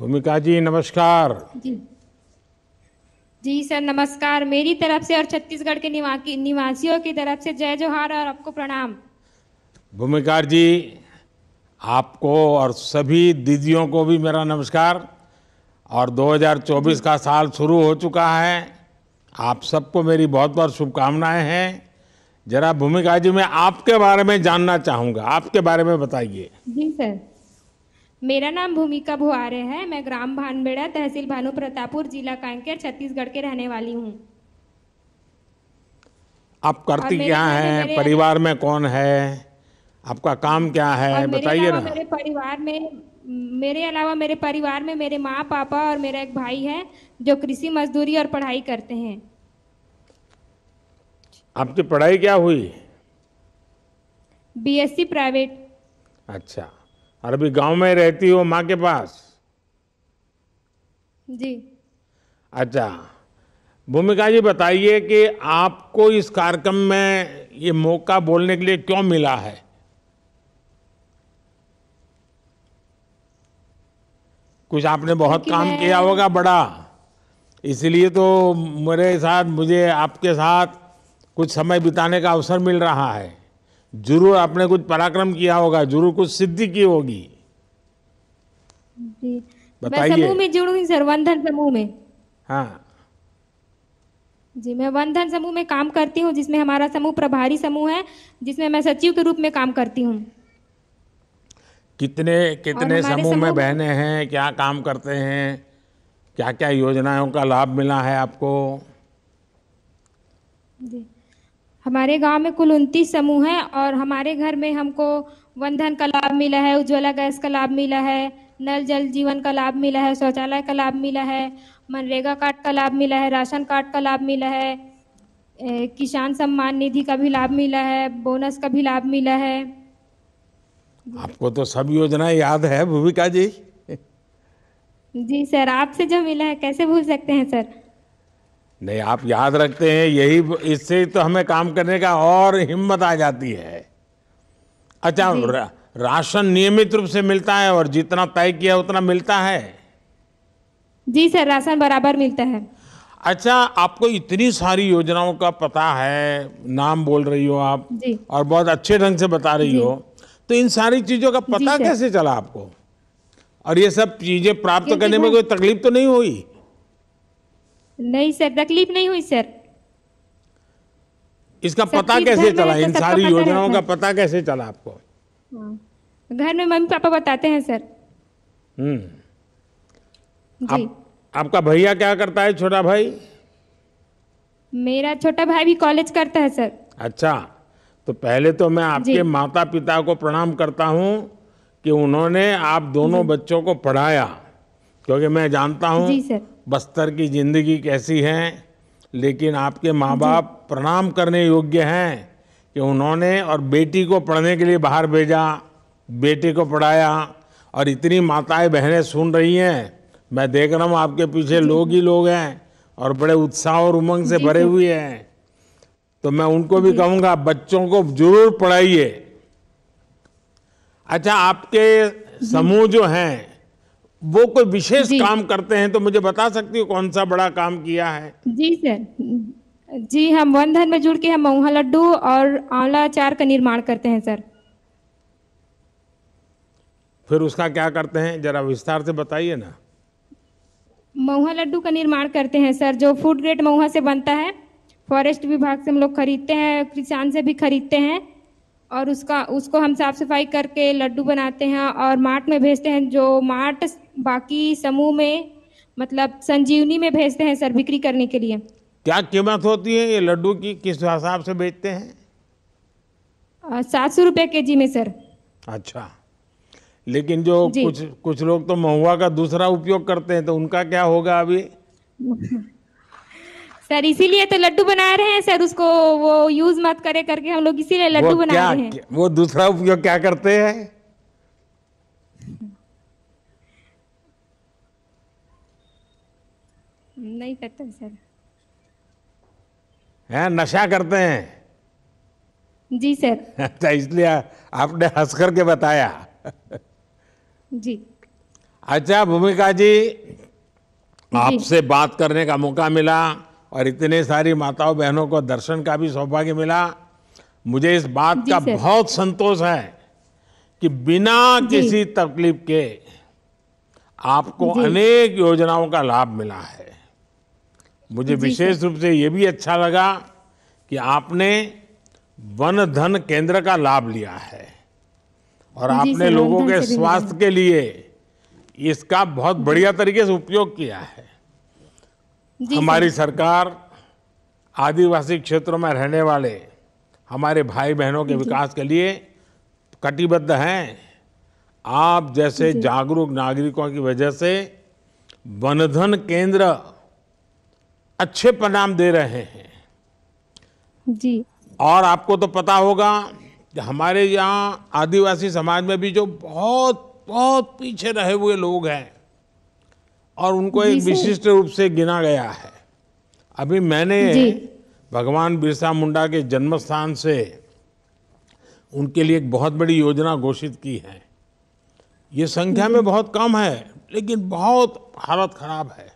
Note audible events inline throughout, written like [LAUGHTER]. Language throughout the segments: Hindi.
भूमिका जी नमस्कार जी जी सर नमस्कार मेरी तरफ से और छत्तीसगढ़ के निवासियों की तरफ से जय जोहार और आपको प्रणाम भूमिका जी आपको और सभी दीदियों को भी मेरा नमस्कार और 2024 का साल शुरू हो चुका है आप सबको मेरी बहुत बहुत शुभकामनाएं हैं जरा भूमिका जी मैं आपके बारे में जानना चाहूंगा आपके बारे में बताइए जी सर मेरा नाम भूमिका भुआरे है मैं ग्राम भानबेड़ा तहसील भानु प्रतापुर जिला कांकेर छत्तीसगढ़ के रहने वाली हूँ आप करती क्या है परिवार में कौन है आपका काम क्या है बताइए ना मेरे परिवार में मेरे अलावा मेरे परिवार में मेरे माँ पापा और मेरा एक भाई है जो कृषि मजदूरी और पढ़ाई करते हैं आपकी पढ़ाई क्या हुई बी प्राइवेट अच्छा और अभी गांव में रहती हो माँ के पास जी अच्छा भूमिका जी बताइए कि आपको इस कार्यक्रम में ये मौका बोलने के लिए क्यों मिला है कुछ आपने बहुत काम किया होगा बड़ा इसलिए तो मेरे साथ मुझे आपके साथ कुछ समय बिताने का अवसर मिल रहा है जरूर आपने कुछ पराक्रम किया होगा जरूर कुछ सिद्धि की होगी जी बताइए समूह में जुड़ू सर वंधन समूह में हाँ जी मैं वंधन समूह में काम करती हूँ जिसमें हमारा समूह प्रभारी समूह है जिसमें मैं सचिव के रूप में काम करती हूँ कितने कितने समूह में बहने हैं क्या काम करते हैं क्या क्या योजनाओं का लाभ मिला है आपको जी हमारे गांव में कुल उनतीस समूह हैं और हमारे घर में हमको वन का लाभ मिला है उज्ज्वला गैस का लाभ मिला है नल जल जीवन का लाभ मिला है शौचालय का लाभ मिला है मनरेगा कार्ड का लाभ मिला है राशन कार्ड का लाभ मिला है किसान सम्मान निधि का भी लाभ मिला है बोनस का भी लाभ मिला है आपको तो सब योजना याद है भूमिका जी जी सर आपसे जो मिला है कैसे भूल सकते हैं सर नहीं आप याद रखते हैं यही इससे तो हमें काम करने का और हिम्मत आ जाती है अच्छा राशन नियमित रूप से मिलता है और जितना तय किया उतना मिलता है जी सर राशन बराबर मिलता है अच्छा आपको इतनी सारी योजनाओं का पता है नाम बोल रही हो आप जी। और बहुत अच्छे ढंग से बता रही हो तो इन सारी चीजों का पता कैसे चला आपको और ये सब चीजें प्राप्त करने में कोई तकलीफ तो नहीं हुई नहीं सर तकलीफ नहीं हुई सर इसका पता कैसे तो चला इन सारी योजनाओं का पता कैसे चला आपको हाँ। घर में मम्मी पापा बताते हैं सर हम्म आप, आपका भैया क्या करता है छोटा भाई मेरा छोटा भाई भी कॉलेज करता है सर अच्छा तो पहले तो मैं आपके माता पिता को प्रणाम करता हूँ कि उन्होंने आप दोनों बच्चों को पढ़ाया क्योंकि मैं जानता हूँ बस्तर की ज़िंदगी कैसी है लेकिन आपके माँ बाप प्रणाम करने योग्य हैं कि उन्होंने और बेटी को पढ़ने के लिए बाहर भेजा बेटे को पढ़ाया और इतनी माताएं बहनें सुन रही हैं मैं देख रहा हूँ आपके पीछे लोग ही लोग हैं और बड़े उत्साह और उमंग से भरे हुए हैं तो मैं उनको भी कहूँगा बच्चों को जरूर पढ़ाइए अच्छा आपके समूह जो हैं वो कोई विशेष काम करते हैं तो मुझे बता सकती हो कौन सा बड़ा काम किया है जी सर जी हम वन धन में जुड़ के हम मऊहा लड्डू और आंवला अचार का निर्माण करते हैं सर फिर उसका क्या करते हैं जरा विस्तार से बताइए ना मऊहा लड्डू का निर्माण करते हैं सर जो फूड ग्रेड मऊहा से बनता है फॉरेस्ट विभाग से हम लोग खरीदते हैं किसान से भी खरीदते हैं और उसका उसको हम साफ सफाई करके लड्डू बनाते हैं और मार्ट में भेजते हैं जो मार्ट बाकी समूह में मतलब संजीवनी में भेजते हैं सर बिक्री करने के लिए क्या कीमत होती है ये लड्डू की किस हिसाब से बेचते हैं सात सौ रुपये के जी में सर अच्छा लेकिन जो कुछ कुछ लोग तो महुआ का दूसरा उपयोग करते हैं तो उनका क्या होगा अभी [LAUGHS] सर इसीलिए तो लड्डू बना रहे हैं सर उसको वो यूज मत करे करके हम लोग इसीलिए लड्डू बना रहे हैं वो दूसरा उपयोग क्या करते हैं नहीं करते सर है नशा करते हैं जी सर [LAUGHS] अच्छा इसलिए आपने हंस करके बताया जी अच्छा भूमिका जी आपसे बात करने का मौका मिला और इतने सारी माताओं बहनों को दर्शन का भी सौभाग्य मिला मुझे इस बात का बहुत संतोष है कि बिना किसी तकलीफ के आपको अनेक योजनाओं का लाभ मिला है मुझे विशेष रूप से ये भी अच्छा लगा कि आपने वन धन केंद्र का लाभ लिया है और आपने लोगों के स्वास्थ्य के लिए इसका बहुत बढ़िया तरीके से उपयोग किया है हमारी सरकार आदिवासी क्षेत्रों में रहने वाले हमारे भाई बहनों के विकास के लिए कटिबद्ध हैं आप जैसे जागरूक नागरिकों की वजह से वनधन केंद्र अच्छे परिणाम दे रहे हैं जी और आपको तो पता होगा कि हमारे यहाँ आदिवासी समाज में भी जो बहुत बहुत पीछे रहे हुए लोग हैं और उनको एक विशिष्ट रूप से गिना गया है अभी मैंने भगवान बिरसा मुंडा के जन्म स्थान से उनके लिए एक बहुत बड़ी योजना घोषित की है ये संख्या में बहुत कम है लेकिन बहुत हालत खराब है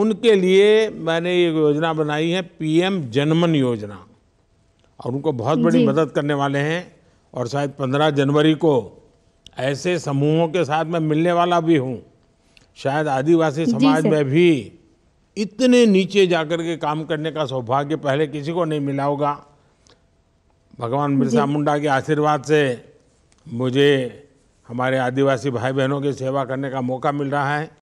उनके लिए मैंने ये योजना बनाई है पीएम जनमन योजना और उनको बहुत बड़ी मदद करने वाले हैं और शायद 15 जनवरी को ऐसे समूहों के साथ मैं मिलने वाला भी हूँ शायद आदिवासी समाज में भी इतने नीचे जाकर के काम करने का सौभाग्य पहले किसी को नहीं मिला होगा भगवान बिरसा मुंडा के आशीर्वाद से मुझे हमारे आदिवासी भाई बहनों की सेवा करने का मौका मिल रहा है